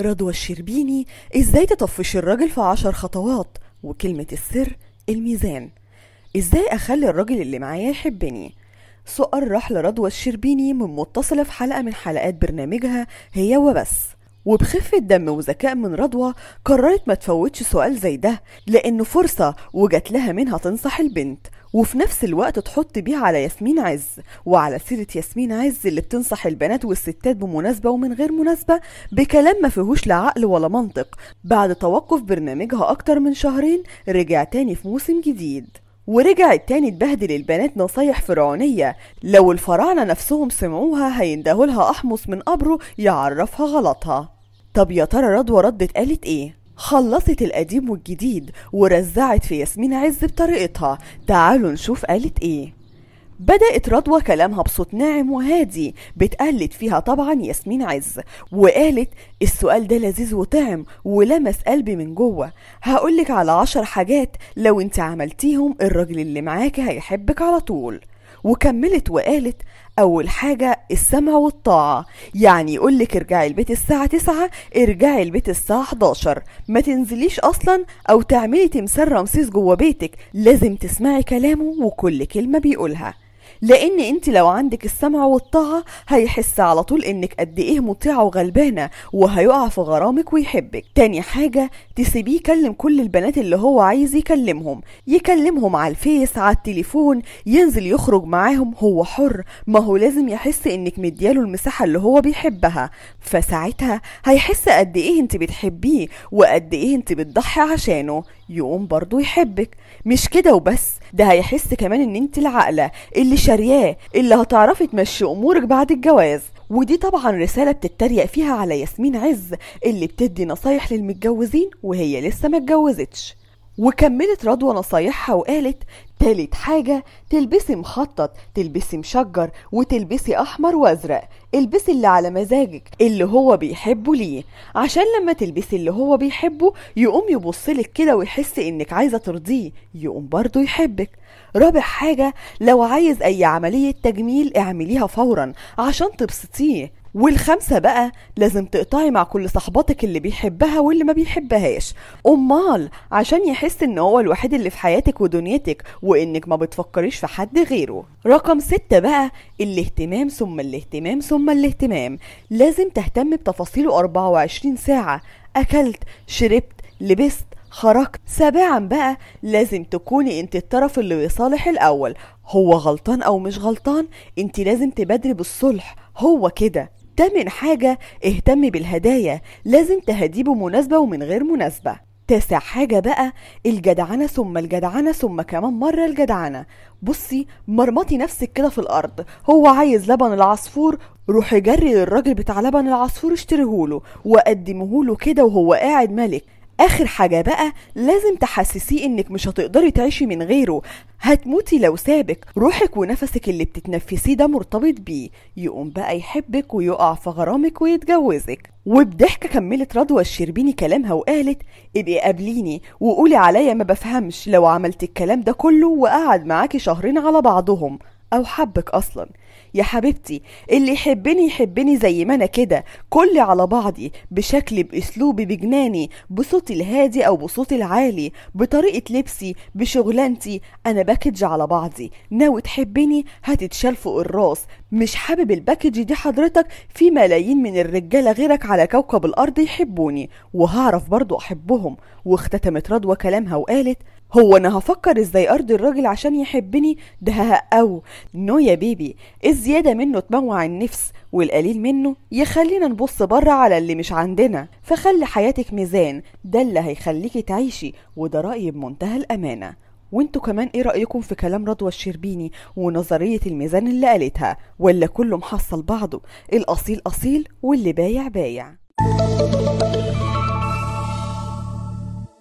رضوى الشربيني ازاي تطفش الراجل في عشر خطوات وكلمة السر الميزان ازاي اخلي الراجل اللي معايا يحبني سؤال راح لرضوى الشربيني من متصلة في حلقة من حلقات برنامجها هي وبس وبخفة دم وذكاء من رضوى قررت ما تفوتش سؤال زي ده لأنه فرصة وجات لها منها تنصح البنت وفي نفس الوقت تحط بيها على ياسمين عز وعلى سيرة ياسمين عز اللي بتنصح البنات والستات بمناسبة ومن غير مناسبة بكلام ما فيهوش لا عقل ولا منطق بعد توقف برنامجها أكتر من شهرين رجع تاني في موسم جديد ورجعت تاني تبهدل البنات نصايح فرعونية لو الفراعنة نفسهم سمعوها هيندهولها أحمص من قبره يعرفها غلطها طب يا ترى رضوى ردت قالت ايه خلصت القديم والجديد ورزعت في ياسمين عز بطريقتها تعالوا نشوف قالت ايه بدأت رضوى كلامها بصوت ناعم وهادي بتقلد فيها طبعا ياسمين عز وقالت السؤال ده لذيذ وطعم ولمس قلبي من جوه هقولك على عشر حاجات لو انت عملتيهم الراجل اللي معاكي هيحبك على طول وكملت وقالت أول حاجة السمع والطاعة يعني يقولك ارجعي البيت الساعة 9 ارجعي البيت الساعة 11 ما تنزليش أصلا أو تعملي تمثال رمسيس جوه بيتك لازم تسمعي كلامه وكل كلمة بيقولها لان انت لو عندك السمع والطاعه هيحس على طول انك قد ايه مطيعه وغلبانه وهيقع في غرامك ويحبك تاني حاجه تسيبيه يكلم كل البنات اللي هو عايز يكلمهم يكلمهم على الفيس على التليفون ينزل يخرج معاهم هو حر ما هو لازم يحس انك مدياله المساحه اللي هو بيحبها فساعتها هيحس قد ايه انت بتحبيه وقد ايه انت بتضحي عشانه يقوم برضه يحبك مش كده وبس ده هيحس كمان ان انت العقلة اللي شارياه اللي هتعرفي تمشي امورك بعد الجواز ودي طبعا رسالة بتتريق فيها على ياسمين عز اللي بتدي نصايح للمتجوزين وهي لسه متجوزتش وكملت رضوى نصايحها وقالت تالت حاجة تلبسي مخطط تلبسي مشجر وتلبسي أحمر وأزرق البسي اللي على مزاجك اللي هو بيحبه ليه عشان لما تلبسي اللي هو بيحبه يقوم يبصلك كده ويحس إنك عايزة ترضيه يقوم برضه يحبك رابع حاجة لو عايز أي عملية تجميل اعمليها فورا عشان تبسطيه والخمسة بقى لازم تقطعي مع كل صاحباتك اللي بيحبها واللي ما بيحبهاش أمال عشان يحس إن هو الوحيد اللي في حياتك ودنيتك وإنك ما بتفكريش في حد غيره رقم ستة بقى الاهتمام ثم الاهتمام ثم الاهتمام لازم تهتم بتفاصيله 24 ساعة أكلت شربت لبست خرجت سابعا بقى لازم تكوني انت الطرف اللي بيصالح الاول هو غلطان او مش غلطان انت لازم تبادري بالصلح هو كده تامن حاجة اهتم بالهدايا لازم تهديه بمناسبة ومن غير مناسبة تاسع حاجة بقى الجدعنة ثم الجدعنة ثم كمان مرة الجدعنة بصي مرمطي نفسك كده في الأرض هو عايز لبن العصفور روحي جري للراجل بتاع لبن العصفور اشتريهوله وقدمهوله كده وهو قاعد ملك اخر حاجه بقى لازم تحسسيه انك مش هتقدري تعيشي من غيره هتموتي لو سابك روحك ونفسك اللي بتتنفسيه ده مرتبط بيه يقوم بقى يحبك ويقع في غرامك ويتجوزك وبضحكه كملت رضوى الشربيني كلامها وقالت ابقي قابليني وقولي عليا ما بفهمش لو عملت الكلام ده كله وقعد معاكي شهرين على بعضهم او حبك اصلا يا حبيبتي اللي يحبني يحبني زي ما انا كده كلي على بعضي بشكلي باسلوبي بجناني بصوتي الهادي او بصوتي العالي بطريقه لبسي بشغلانتي انا باكج على بعضي ناوي تحبني هتتشال فوق الراس مش حابب الباكج دي حضرتك في ملايين من الرجاله غيرك على كوكب الارض يحبوني وهعرف برضو احبهم واختتمت رضوى كلامها وقالت هو انا هفكر ازاي ارضي الراجل عشان يحبني ده او نو يا بيبي الزياده منه تموع النفس والقليل منه يخلينا نبص بره على اللي مش عندنا فخلي حياتك ميزان ده اللي هيخليكي تعيشي وده رايي بمنتهى الامانه وانتوا كمان ايه رأيكم في كلام رضوى الشربيني ونظرية الميزان اللي قالتها ولا كله محصل بعضه الأصيل أصيل واللي بايع بايع